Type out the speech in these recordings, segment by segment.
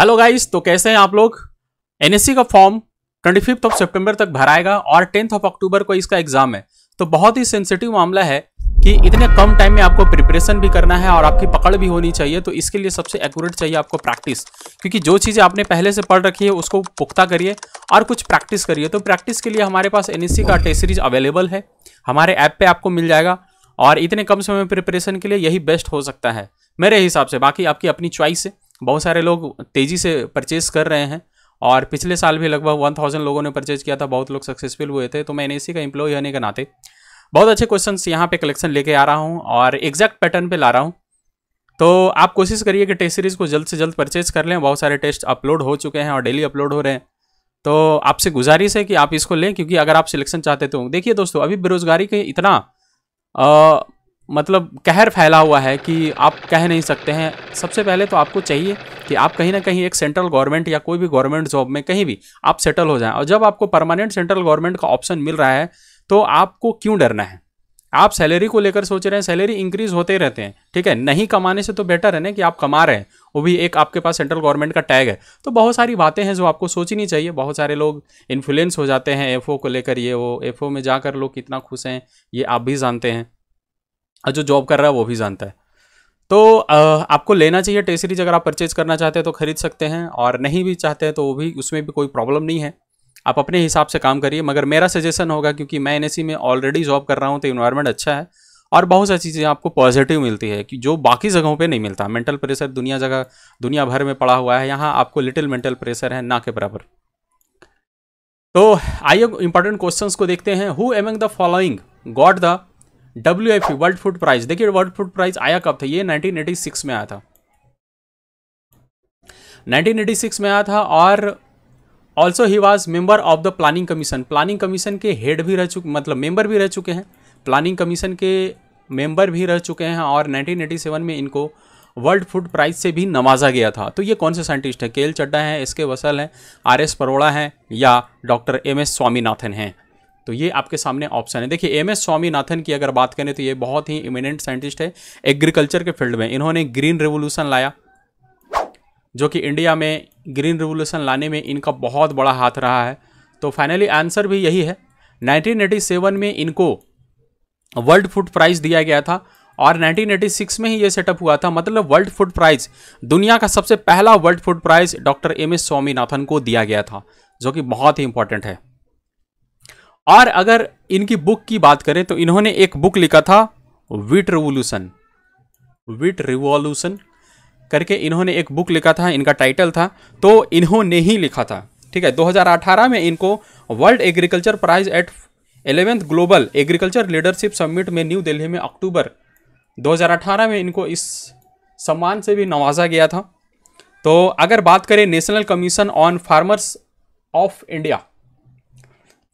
hello guys तो कैसे हैं आप लोग एनएससी का form twenty fifth of September तक भराएगा और टेंथ ऑफ अक्टूबर को इसका एग्जाम है तो बहुत ही सेंसिटिव मामला है कि इतने कम टाइम में आपको प्रिपरेशन भी करना है और आपकी पकड़ भी होनी चाहिए तो इसके लिए सबसे एक्यूरेट चाहिए आपको प्रैक्टिस क्योंकि जो चीज़ें आपने पहले से पढ़ रखी है उसको पुख्ता करिए और कुछ प्रैक्टिस करिए तो प्रैक्टिस के लिए हमारे पास एन का टेस्ट सीरीज अवेलेबल है हमारे ऐप पर आपको मिल जाएगा और इतने कम समय में प्रिपरेशन के लिए यही बेस्ट हो सकता है मेरे हिसाब से बाकी आपकी अपनी च्वाइस है बहुत सारे लोग तेज़ी से परचेज़ कर रहे हैं और पिछले साल भी लगभग वन थाउजेंड लोगों ने परचेज़ किया था बहुत लोग सक्सेसफुल हुए थे तो मैं एन का एम्प्लॉय होने के नाते बहुत अच्छे क्वेश्चन यहाँ पे कलेक्शन लेके आ रहा हूँ और एग्जैक्ट पैटर्न पे ला रहा हूँ तो आप कोशिश करिए कि टेस्ट सीरीज़ को जल्द से जल्द परचेज कर लें बहुत सारे टेस्ट अपलोड हो चुके हैं और डेली अपलोड हो रहे हैं तो आपसे गुजारिश है कि आप इसको लें क्योंकि अगर आप सिलेक्शन चाहते तो देखिए दोस्तों अभी बेरोजगारी के इतना मतलब कहर फैला हुआ है कि आप कह नहीं सकते हैं सबसे पहले तो आपको चाहिए कि आप कहीं ना कहीं एक सेंट्रल गवर्नमेंट या कोई भी गवर्नमेंट जॉब में कहीं भी आप सेटल हो जाएं और जब आपको परमानेंट सेंट्रल गवर्नमेंट का ऑप्शन मिल रहा है तो आपको क्यों डरना है आप सैलरी को लेकर सोच रहे हैं सैलरी इंक्रीज होते ही रहते हैं ठीक है नहीं कमाने से तो बेटर है ना कि आप कमा रहे हैं वो भी एक आपके पास सेंट्रल गवर्नमेंट का टैग है तो बहुत सारी बातें हैं जो आपको सोचनी चाहिए बहुत सारे लोग इन्फ्लुएंस हो जाते हैं एफ को लेकर ये वो एफ में जाकर लोग कितना खुश हैं ये आप भी जानते हैं और जो जॉब कर रहा है वो भी जानता है तो आपको लेना चाहिए टेसरीज अगर आप परचेज करना चाहते हैं तो खरीद सकते हैं और नहीं भी चाहते हैं तो वो भी उसमें भी कोई प्रॉब्लम नहीं है आप अपने हिसाब से काम करिए मगर मेरा सजेशन होगा क्योंकि मैं एन में ऑलरेडी जॉब कर रहा हूँ तो इन्वायरमेंट अच्छा है और बहुत सारी चीज़ें आपको पॉजिटिव मिलती है कि जो बाकी जगहों पे नहीं मिलता मेंटल प्रेशर दुनिया जगह दुनिया भर में पड़ा हुआ है यहाँ आपको लिटिल मेंटल प्रेशर है ना के बराबर तो आइए इंपॉर्टेंट क्वेश्चंस को देखते हैं who among the following got the W F world food prize देखिए वर्ल्ड फूड प्राइज आया कब था ये 1986 में आया था 1986 में आया था और also he was member of the planning commission planning commission के हेड भी रह चुके मतलब मेंबर भी रह चुके हैं प्लानिंग कमीशन के मेंबर भी रह चुके हैं और 1987 में इनको वर्ल्ड फूड प्राइज से भी नवाजा गया था तो ये कौन से साइंटिस्ट हैं के एल चड्डा हैं एस के वसल हैं आर एस परोड़ा हैं या डॉक्टर एम एस स्वामीनाथन हैं तो ये आपके सामने ऑप्शन है देखिए एम एस स्वामीनाथन की अगर बात करें तो ये बहुत ही इमिनेंट साइंटिस्ट है एग्रीकल्चर के फील्ड में इन्होंने ग्रीन रेवोल्यूशन लाया जो कि इंडिया में ग्रीन रेवोल्यूशन लाने में इनका बहुत बड़ा हाथ रहा है तो फाइनली आंसर भी यही है 1987 में इनको वर्ल्ड फूड प्राइज़ दिया गया था और 1986 में ही ये सेटअप हुआ था मतलब वर्ल्ड फूड प्राइज़ दुनिया का सबसे पहला world food prize doctor M S Swaminathan को दिया गया था जो कि बहुत ही इंपॉर्टेंट है और अगर इनकी बुक की बात करें तो इन्होंने एक बुक लिखा था विट रिवोल्यूशन विट रिवोल्यूशन करके इन्होंने एक बुक लिखा था इनका टाइटल था तो इन्होंने ही लिखा था ठीक है 2018 में इनको world agriculture prize at eleventh global agriculture leadership summit में न्यू दिल्ली में अक्टूबर 2018 में इनको इस सम्मान से भी नवाजा गया था तो अगर बात करें national commission on farmers of India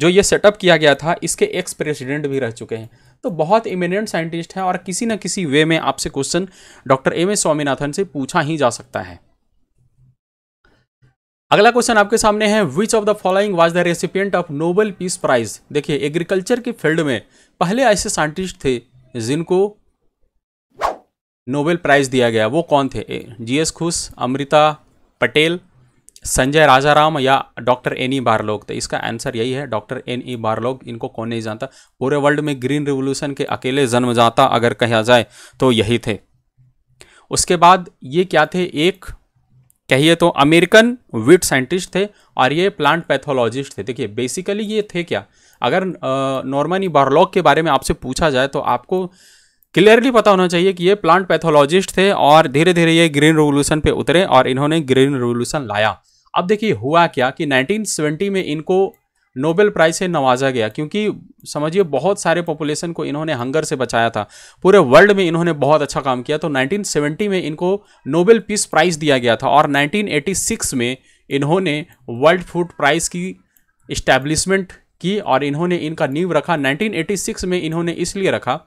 जो ये सेटअप किया गया था इसके एक्स प्रेसिडेंट भी रह चुके हैं तो बहुत इमिनेंट साइंटिस्ट हैं और किसी न किसी वे में आपसे question doctor M S Swaminathan से पूछा ही जा सकता है अगला क्वेश्चन आपके सामने है which of the following was the recipient of Nobel peace prize देखिए एग्रीकल्चर के फील्ड में पहले ऐसे साइंटिस्ट थे जिनको नोबेल प्राइज दिया गया वो कौन थे जीएस खुश अमृता पटेल संजय राजाराम या डॉक्टर एन ई बारलोक तो इसका आंसर यही है डॉक्टर एन ई बारलोक इनको कौन नहीं जानता पूरे वर्ल्ड में ग्रीन रिवोल्यूशन के अकेले जाता अगर कहा जाए तो यही थे उसके बाद ये क्या थे एक कहिए तो अमेरिकन विट साइंटिस्ट थे और ये प्लांट पैथोलॉजिस्ट थे देखिए बेसिकली ये थे क्या अगर नॉर्मनी बारलॉक के बारे में आपसे पूछा जाए तो आपको क्लियरली पता होना चाहिए कि ये प्लांट पैथोलॉजिस्ट थे और धीरे धीरे ये ग्रीन रेवोल्यूशन पे उतरे और इन्होंने ग्रीन रेवोल्यूशन लाया अब देखिए हुआ क्या कि 1970 में इनको नोबेल प्राइज से नवाजा गया क्योंकि समझिए बहुत सारे पॉपुलेशन को इन्होंने हंगर से बचाया था पूरे वर्ल्ड में इन्होंने बहुत अच्छा काम किया तो 1970 में इनको नोबेल पीस प्राइज दिया गया था और 1986 में इन्होंने वर्ल्ड फूड प्राइज की इस्टेब्लिशमेंट की और इन्होंने इनका नींव रखा 1986 में इन्होंने इसलिए रखा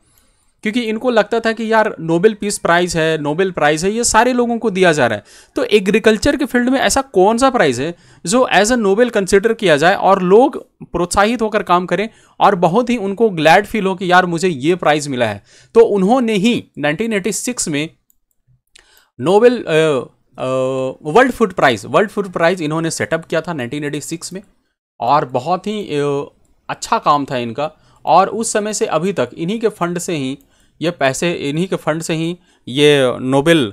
क्योंकि इनको लगता था कि यार नोबेल पीस प्राइज़ है नोबेल प्राइज़ है ये सारे लोगों को दिया जा रहा है तो एग्रीकल्चर के फील्ड में ऐसा कौन सा प्राइज़ है जो एज अ नोबेल कंसिडर किया जाए और लोग प्रोत्साहित होकर काम करें और बहुत ही उनको ग्लैड फील हो कि यार मुझे ये प्राइज़ मिला है तो उन्होंने ही नाइनटीन में Nobel world food prize world food prize इन्होंने सेटअप किया था नाइनटीन में और बहुत ही uh, अच्छा काम था इनका और उस समय से अभी तक इन्हीं के फंड से ही ये पैसे इन्हीं के फंड से ही ये नोबेल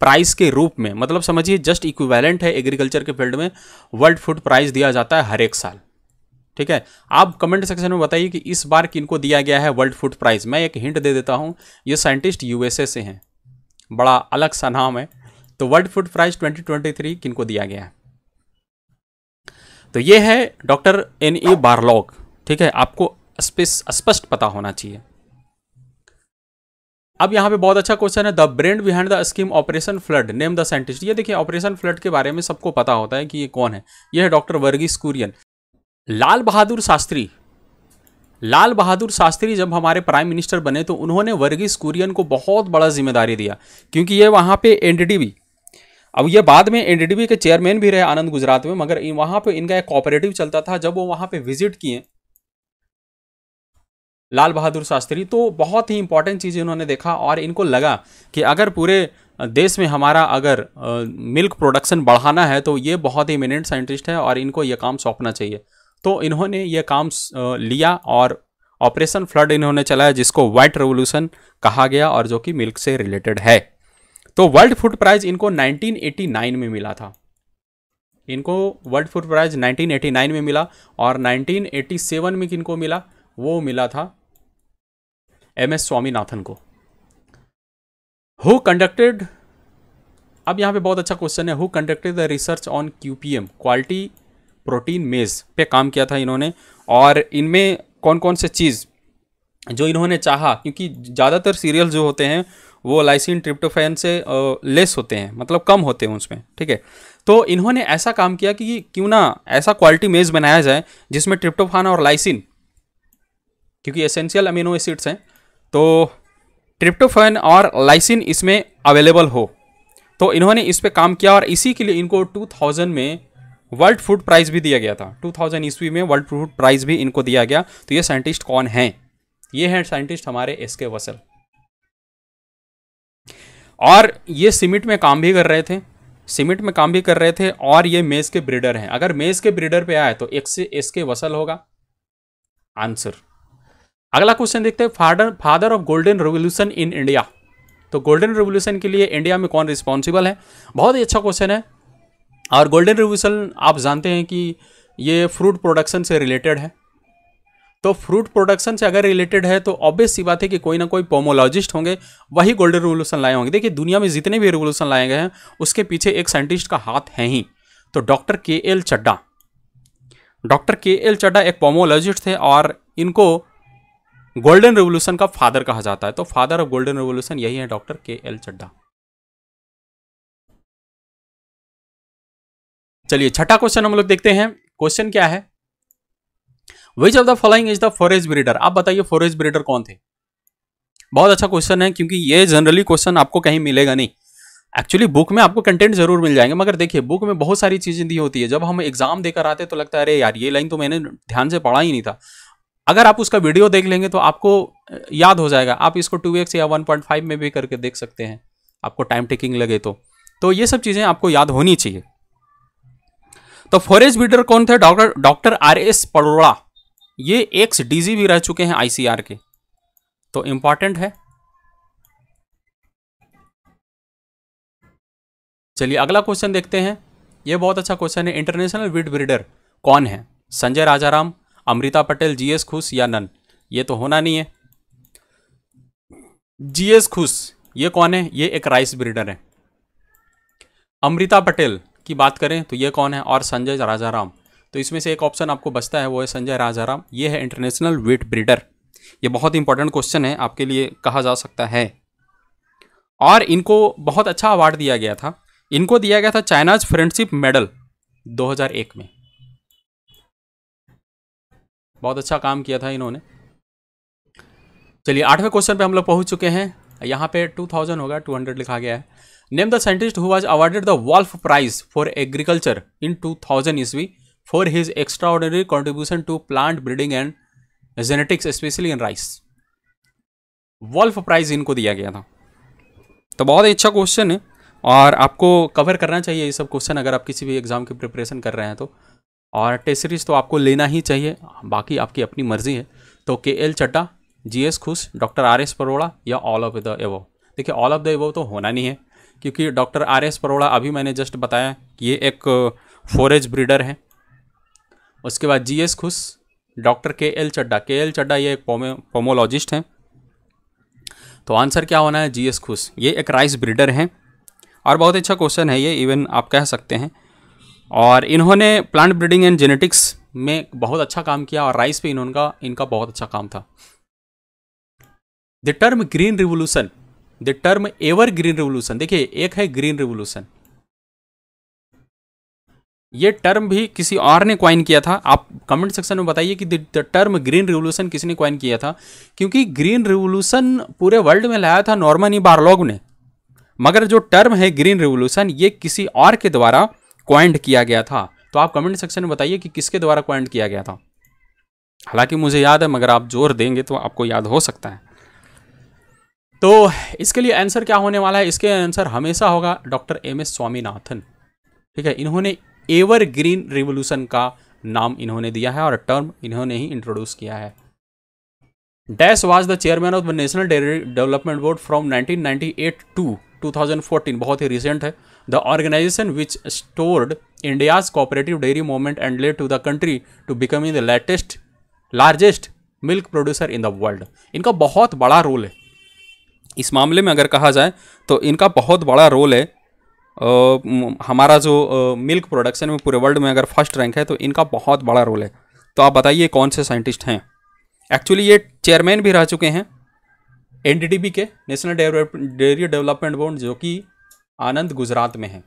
प्राइस के रूप में मतलब समझिए जस्ट इक्विवेलेंट है एग्रीकल्चर के फील्ड में वर्ल्ड फूड प्राइज दिया जाता है हर एक साल ठीक है आप कमेंट सेक्शन में बताइए कि इस बार किनको दिया गया है वर्ल्ड फूड प्राइज मैं एक हिंट दे देता हूँ ये साइंटिस्ट यूएसए से हैं बड़ा अलग सा नाम है तो वर्ल्ड फूड प्राइज 2023 किनको दिया गया है तो ये है डॉक्टर एन ए बारलॉग ठीक है आपको स्पेस स्पष्ट पता होना चाहिए अब यहाँ पे बहुत अच्छा क्वेश्चन है the brain behind the scheme operation flood name the scientist ये देखिए ऑपरेशन फ्लड के बारे में सबको पता होता है कि ये कौन है ये है डॉक्टर वर्गीस कुरियन लाल बहादुर शास्त्री लाल बहादुर शास्त्री जब हमारे प्राइम मिनिस्टर बने तो उन्होंने वर्गीस कुरियन को बहुत बड़ा जिम्मेदारी दिया क्योंकि ये वहाँ पे एन अब ये बाद में एन के चेयरमैन भी रहे आनंद गुजरात में मगर वहाँ पे इनका एक कॉपरेटिव चलता था जब वो वहाँ पे विजिट किए लाल बहादुर शास्त्री तो बहुत ही इंपॉर्टेंट चीज़ें उन्होंने देखा और इनको लगा कि अगर पूरे देश में हमारा अगर मिल्क प्रोडक्शन बढ़ाना है तो ये बहुत ही इमिनेंट साइंटिस्ट है और इनको ये काम सौंपना चाहिए तो इन्होंने ये काम लिया और ऑपरेशन फ्लड इन्होंने चलाया जिसको वाइट रेवोल्यूशन कहा गया और जो कि मिल्क से रिलेटेड है तो वर्ल्ड फूड प्राइज इनको 1989 में मिला था इनको वर्ल्ड फूड प्राइज 1989 में मिला और 1987 में किनको मिला वो मिला था एम एस स्वामीनाथन को हु कंडक्टेड अब यहाँ पे बहुत अच्छा क्वेश्चन है who conducted the research on Q P M quality protein maize पे काम किया था इन्होंने और इनमें कौन कौन से चीज़ जो इन्होंने चाहा क्योंकि ज़्यादातर सीरियल जो होते हैं वो लाइसिन ट्रिप्टोफेन से लेस होते हैं मतलब कम होते हैं उसमें ठीक है तो इन्होंने ऐसा काम किया कि क्यों ना ऐसा क्वालिटी मेज बनाया जाए जिसमें ट्रिप्टोफान और लाइसिन क्योंकि एसेंशियल अमीनो एसिड्स हैं तो ट्रिप्टोफेन और लाइसिन इसमें अवेलेबल हो तो इन्होंने इस पर काम किया और इसी के लिए इनको 2000 में वर्ल्ड फूड प्राइज़ भी दिया गया था 2000 ईस्वी में वर्ल्ड फूड प्राइज़ भी इनको दिया गया तो ये साइंटिस्ट कौन हैं ये हैं साइंटिस्ट हमारे एस के वसल और ये सीमिट में काम भी कर रहे थे सीमिट में काम भी कर रहे थे और ये मेज़ के ब्रिडर हैं अगर मेज़ के ब्रिडर पे आए तो एक से एस के वसल होगा आंसर अगला क्वेश्चन देखते हैं father father of golden revolution in India तो गोल्डन रेवोल्यूशन के लिए इंडिया में कौन रिस्पॉन्सिबल है बहुत ही अच्छा क्वेश्चन है और गोल्डन रेवोल्यूशन आप जानते हैं कि ये फ्रूट प्रोडक्शन से रिलेटेड है तो फ्रूट प्रोडक्शन से अगर रिलेटेड है तो ऑब्वियस सी बात है कि कोई ना कोई पोमोलॉजिस्ट होंगे वही गोल्डन रेवोल्यूशन लाए होंगे देखिए दुनिया में जितने भी रेवोल्यूशन लाए गए हैं उसके पीछे एक साइंटिस्ट का हाथ है ही तो doctor K L Chadha doctor K L Chadha एक पोमोलॉजिस्ट थे और इनको गोल्डन रेवोल्यूशन का फादर कहा जाता है तो फादर ऑफ गोल्डन रेवोल्यूशन यही है डॉक्टर के एल चड्डा चलिए छठा क्वेश्चन हम लोग देखते हैं क्वेश्चन क्या है which of the following is the forest breeder आप बताइए फॉरेस्ट ब्रीडर कौन थे बहुत अच्छा क्वेश्चन है क्योंकि ये जनरली क्वेश्चन आपको कहीं मिलेगा नहीं एक्चुअली बुक में आपको कंटेंट जरूर मिल जाएंगे मगर देखिए बुक में बहुत सारी चीज़ें दी होती है जब हम एग्जाम देकर आते तो लगता है अरे यार ये लाइन तो मैंने ध्यान से पढ़ा ही नहीं था अगर आप उसका वीडियो देख लेंगे तो आपको याद हो जाएगा आप इसको टू या वन में भी करके देख सकते हैं आपको टाइम टेकिंग लगे तो तो ये सब चीज़ें आपको याद होनी चाहिए तो फॉरेज बीडर कौन थे doctor doctor R S Paroda ये एक्स डीजी भी रह चुके हैं आईसीआर के तो इंपॉर्टेंट है चलिए अगला क्वेश्चन देखते हैं ये बहुत अच्छा क्वेश्चन है इंटरनेशनल वीट ब्रीडर कौन है संजय राजाराम अमृता पटेल जीएस खुश या नन ये तो होना नहीं है जीएस खुश ये कौन है ये एक राइस ब्रीडर है अमृता पटेल की बात करें तो ये कौन है और संजय राजाराम तो इसमें से एक ऑप्शन आपको बचता है वो है संजय राजाराम ये है इंटरनेशनल वेट ब्रीडर ये बहुत इंपॉर्टेंट क्वेश्चन है आपके लिए कहा जा सकता है और इनको बहुत अच्छा अवार्ड दिया गया था इनको दिया गया था चाइनाज फ्रेंडशिप मेडल 2001 में बहुत अच्छा काम किया था इन्होंने चलिए आठवें क्वेश्चन पे हम लोग पहुंच चुके हैं यहाँ पे 2000 होगा 200 लिखा गया है name the scientist who was awarded the Wolf prize for agriculture in 2000 thousand ईस्वी for his extraordinary contribution to plant breeding and genetics specially in rice Wolf prize इनको दिया गया था तो बहुत ही अच्छा क्वेश्चन है और आपको कवर करना चाहिए ये सब क्वेश्चन अगर आप किसी भी एग्ज़ाम की प्रिपरेशन कर रहे हैं तो और टेस्ट सीरीज़ तो आपको लेना ही चाहिए बाकी आपकी अपनी मर्ज़ी है तो K L Chadha G S Khush doctor R S Paroda या ऑल ऑफ द एवो देखिए ऑल ऑफ द एवो तो होना नहीं है क्योंकि डॉक्टर आर एस परोड़ा अभी मैंने जस्ट बताया कि ये एक फोरेज ब्रीडर है उसके बाद G S Khush doctor K L Chadha K L चड्डा ये एक पोमोलॉजिस्ट हैं तो आंसर क्या होना है जी एस खुश ये एक राइस ब्रीडर हैं और बहुत अच्छा क्वेश्चन है ये इवन आप कह सकते हैं और इन्होंने प्लांट ब्रीडिंग एंड जेनेटिक्स में बहुत अच्छा काम किया और राइस पे का इनका बहुत अच्छा काम था the term green revolution the term evergreen revolution देखिए एक है ग्रीन रिवोल्यूशन ये टर्म भी किसी और ने क्वाइन किया था आप कमेंट सेक्शन में बताइए कि द टर्म ग्रीन रिवोल्यूशन किसने क्वाइन किया था क्योंकि ग्रीन रिवोल्यूशन पूरे वर्ल्ड में लाया था नॉर्मन बारलॉग ने मगर जो टर्म है ग्रीन रिवोल्यूशन ये किसी और के द्वारा क्वाइंट किया गया था तो आप कमेंट सेक्शन में बताइए कि किसके द्वारा क्वाइंट किया गया था हालांकि मुझे याद है मगर आप जोर देंगे तो आपको याद हो सकता है तो इसके लिए आंसर क्या होने वाला है इसके आंसर हमेशा होगा डॉक्टर एम एस स्वामीनाथन ठीक है इन्होंने एवर ग्रीन रिवोल्यूशन का नाम इन्होंने दिया है और टर्म इन्होंने ही इंट्रोड्यूस किया है dash was the chairman of the national dairy development board from 1998 to 2014 बहुत ही रिसेंट है the organization which stored India's cooperative dairy movement and led to the country to becoming the latest largest milk producer in the world इनका बहुत बड़ा role है इस मामले में अगर कहा जाए तो इनका बहुत बड़ा रोल है आ, हमारा जो मिल्क प्रोडक्शन में पूरे वर्ल्ड में अगर फर्स्ट रैंक है तो इनका बहुत बड़ा रोल है तो आप बताइए कौन से साइंटिस्ट हैं एक्चुअली ये चेयरमैन भी रह चुके हैं एनडीडीबी के नेशनल डेयरी डेवलपमेंट बोर्ड जो कि आनंद गुजरात में है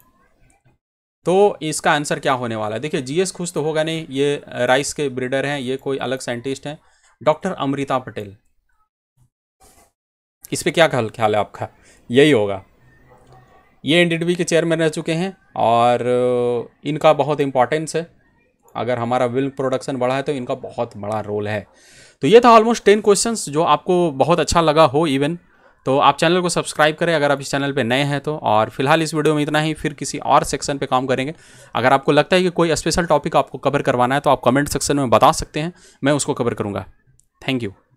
तो इसका आंसर क्या होने वाला है देखिए जीएस खुश तो होगा नहीं ये राइस के ब्रीडर हैं ये कोई अलग साइंटिस्ट हैं डॉक्टर अमृता पटेल इस पर क्या ख्याल ख्याल है आपका यही होगा ये एन के चेयरमैन रह चुके हैं और इनका बहुत इंपॉर्टेंस है अगर हमारा मिल्क प्रोडक्शन बढ़ा है तो इनका बहुत बड़ा रोल है तो ये था ऑलमोस्ट टेन क्वेश्चंस जो आपको बहुत अच्छा लगा हो इवन तो आप चैनल को सब्सक्राइब करें अगर आप इस चैनल पर नए हैं तो और फिलहाल इस वीडियो में इतना ही फिर किसी और सेक्शन पर काम करेंगे अगर आपको लगता है कि कोई स्पेशल टॉपिक आपको कवर करवाना है तो आप कमेंट सेक्शन में बता सकते हैं मैं उसको कवर करूँगा थैंक यू